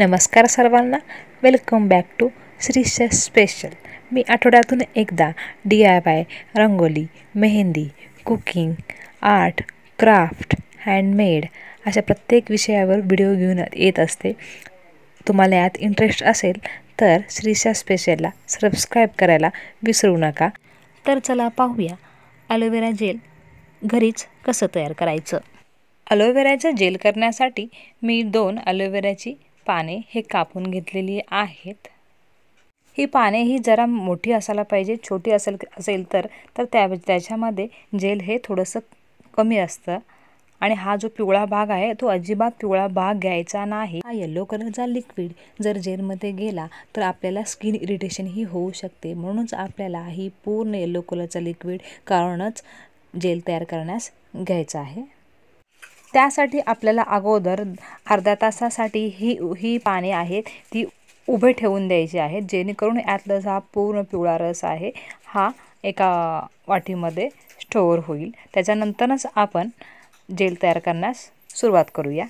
नमस्कार सर्वांना welcome back to Shrish special मी आठवड्यातून एकदा D I Y rangoli mehndi cooking art craft handmade अशा प्रत्येक विषयावर व्हिडिओ घेऊन येत असते तुम्हाला यात इंटरेस्ट असेल तर श्रीशा स्पेशलला सबस्क्राईब करायला विसरू नका तर चला पाहूया अलोवेरा जेल घरीच कसं तयार करायचं अलोवेराचं जेल करण्यासाठी मी दोन अलोवेराची पाने हे कापून घेतलेली आहेत ही पाने ही जरा मोठी असायला पाहिजे छोटी असेल असेल तर तर त्या त्याच्यामध्ये जेल हे थोडंसं कमी असतं आणि हा जो पिवळा भाग आहे तो अजिबात पिवळा भाग घ्यायचा नाही हा येलो कलरचा लिक्विड जर जेलमध्ये गेला तर आपल्याला स्किन इरिटेशन ही होऊ शकते म्हणूनच आपल्याला ही पूर्ण येल्लो कलरचा लिक्विड कारणच जेल तयार करण्यास घ्यायचं आहे त्यासाठी आपल्याला अगोदर अर्ध्या तासासाठी ही ही पाने आहेत ती उभे ठेवून द्यायची आहेत जेणेकरून यातला हा पूर्ण पिवळा रस आहे हा एका वाटीमध्ये स्टोअर होईल त्याच्यानंतरच आपण जेल तयार करण्यास सुरुवात करूया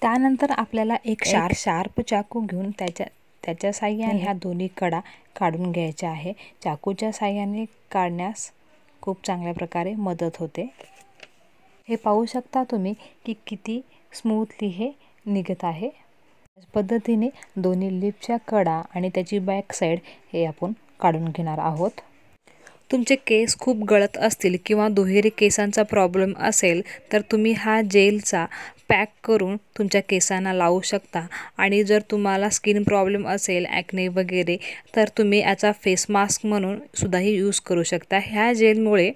त्यानंतर आपल्याला एक शार्प शार्प चाकू घेऊन त्याच्या त्याच्या साह्याने ह्या दोन्ही कडा काढून घ्यायच्या आहे चाकूच्या साह्याने काढण्यास खूप चांगल्या प्रकारे मदत होते हे पाहू शकता तुम्ही की किती स्मूथली हे निघत आहे त्याच पद्धतीने दोन्ही लिपच्या कडा आणि त्याची बॅक साईड हे आपण काढून घेणार आहोत तुमचे केस खूप गळत असतील किंवा दुहेरी केसांचा प्रॉब्लेम असेल तर तुम्ही हा जेलचा पॅक करून तुमच्या केसांना लावू शकता आणि जर तुम्हाला स्किन प्रॉब्लेम असेल ॲक्ने वगैरे तर तुम्ही याचा फेस मास्क म्हणून सुद्धाही यूज करू शकता ह्या जेलमुळे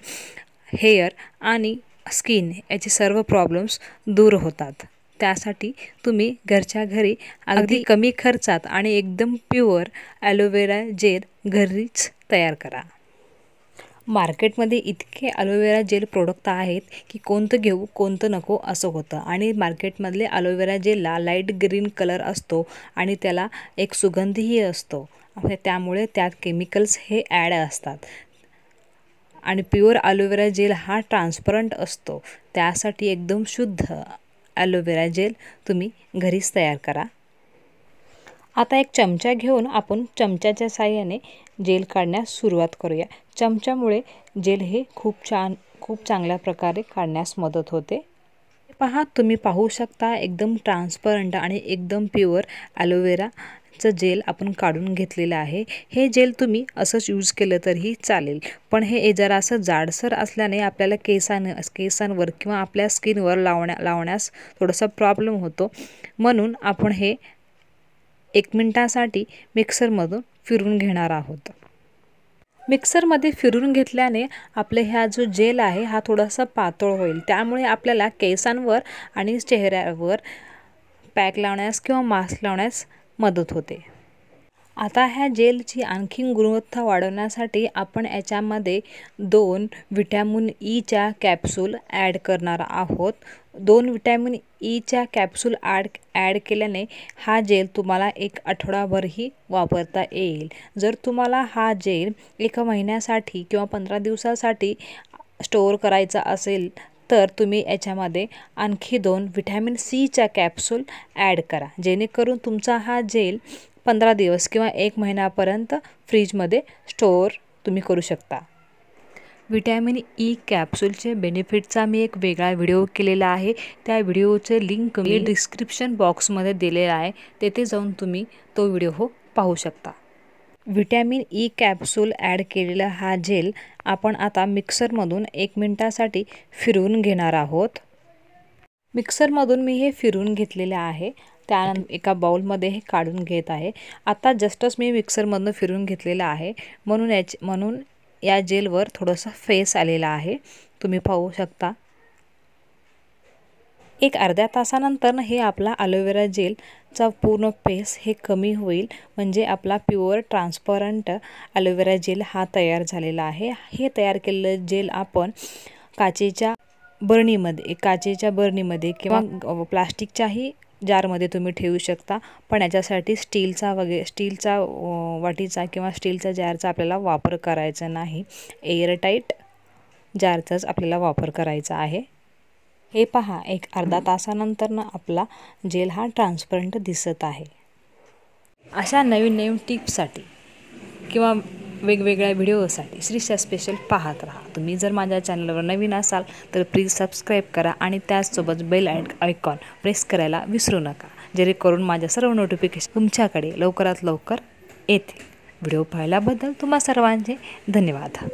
हेअर आणि स्किन याचे सर्व प्रॉब्लेम्स दूर होतात त्यासाठी तुम्ही घरच्या घरी अगदी कमी खर्चात आणि एकदम प्युअर ॲलोवेरा जेल घरीच तयार करा मार्केटमध्ये इतके ॲलोवेरा जेल प्रोडक्ट आहेत की कोणतं घेऊ कोणतं नको असं होतं आणि मार्केटमधले ॲलोवेरा जेलला लाईट ग्रीन कलर असतो आणि त्याला एक सुगंधही असतो त्यामुळे त्यात केमिकल्स हे ॲड असतात आणि प्युअर अलोवेरा जेल हा ट्रान्सपरंट असतो त्यासाठी एकदम शुद्ध ॲलोवेरा जेल तुम्ही घरीच तयार करा आता एक चमचा घेऊन आपण चमच्याच्या साह्याने जेल काढण्यास सुरुवात करूया चमच्यामुळे जेल हे खूप छान खूप चांगल्या प्रकारे काढण्यास मदत होते पहा तुम्ही पाहू शकता एकदम ट्रान्सपरंट आणि एकदम प्युअर ॲलोवेरा चं जेल आपण काढून घेतलेलं आहे हे जेल तुम्ही असंच यूज केलं तरीही चालेल पण हे जरासं जाडसर असल्याने आपल्याला केसां केसांवर किंवा आपल्या स्किनवर लावण्या लावण्यास थोडासा प्रॉब्लेम होतो म्हणून आपण हे एक मिनटासाठी मिक्सरमधून फिरून घेणार आहोत मिक्सरमध्ये फिरून घेतल्याने आपले ह्या जो जेल आहे हा थोडासा पातळ होईल त्यामुळे आपल्याला केसांवर आणि चेहऱ्यावर पॅक लावण्यास किंवा मास्क लावण्यास मदत होते आता ह्या जेलची आणखीन गुणवत्ता वाढवण्यासाठी आपण याच्यामध्ये दोन विटॅमिन ईच्या कॅप्सूल ॲड करणार आहोत दोन विटॅमिन ईच्या कॅप्सूल ॲड ॲड केल्याने हा जेल तुम्हाला एक आठवडाभरही वापरता येईल जर तुम्हाला हा जेल एका महिन्यासाठी किंवा पंधरा दिवसासाठी स्टोअर करायचा असेल तर तुम्ही याच्यामध्ये आणखी दोन व्हिटॅमिन सीच्या कॅप्सूल ॲड करा जेणेकरून तुमचा हा जेल पंधरा दिवस किंवा एक महिन्यापर्यंत फ्रीजमध्ये स्टोअर तुम्ही करू शकता व्हिटॅमिन ई कॅप्सूलचे बेनिफिटचा मी एक वेगळा व्हिडिओ केलेला आहे त्या व्हिडिओचे लिंक मी डिस्क्रिप्शन बॉक्समध्ये दिलेला आहे तेथे जाऊन तुम्ही तो व्हिडिओ हो पाहू शकता व्हिटॅमिन ई कॅप्सूल ॲड केलेला हा जेल आपण आता मिक्सरमधून एक मिनटासाठी फिरवून घेणार आहोत मिक्सरमधून मी हे फिरवून घेतलेले आहे त्यानंतर एका बाउलमध्ये हे काढून घेत आहे आता जस्टच मी मिक्सरमधून फिरून घेतलेलं आहे म्हणून याच म्हणून या जेलवर थोडंसं फेस आलेला आहे तुम्ही पाहू शकता एक अर्ध्या तासानंतर हे आपला अलोवेरा जेलचा पूर्ण पेस हे कमी होईल म्हणजे आपला प्युअर ट्रान्सपरंट अलोवेरा जेल हा तयार झालेला आहे हे तयार केलेलं जेल आपण काचेच्या बरणीमध्ये काचेच्या बरणीमध्ये किंवा प्लास्टिकच्याही जारमध्ये तुम्ही ठेवू शकता पण याच्यासाठी स्टीलचा वगैरे स्टीलचा वाटीचा किंवा स्टीलचा जारचा आपल्याला वापर करायचा नाही एअरटाईट जारचाच आपल्याला वापर करायचा आहे हे पहा एक अर्धा तासानंतरनं आपला जेल हा ट्रान्सपरंट दिसत आहे अशा नवीन नवीन टिप्ससाठी किंवा वेगवेगळ्या व्हिडिओसाठी श्रीशा स्पेशल पाहत राहा तुम्ही जर माझ्या चॅनलवर नवीन असाल तर प्लीज सबस्क्राईब करा आणि त्याचसोबत बेल अँड आयकॉन प्रेस करायला विसरू नका जेणेकरून माझ्या सर्व नोटिफिकेशन तुमच्याकडे लवकरात लवकर येते व्हिडिओ पाहिल्याबद्दल तुम्हा सर्वांचे धन्यवाद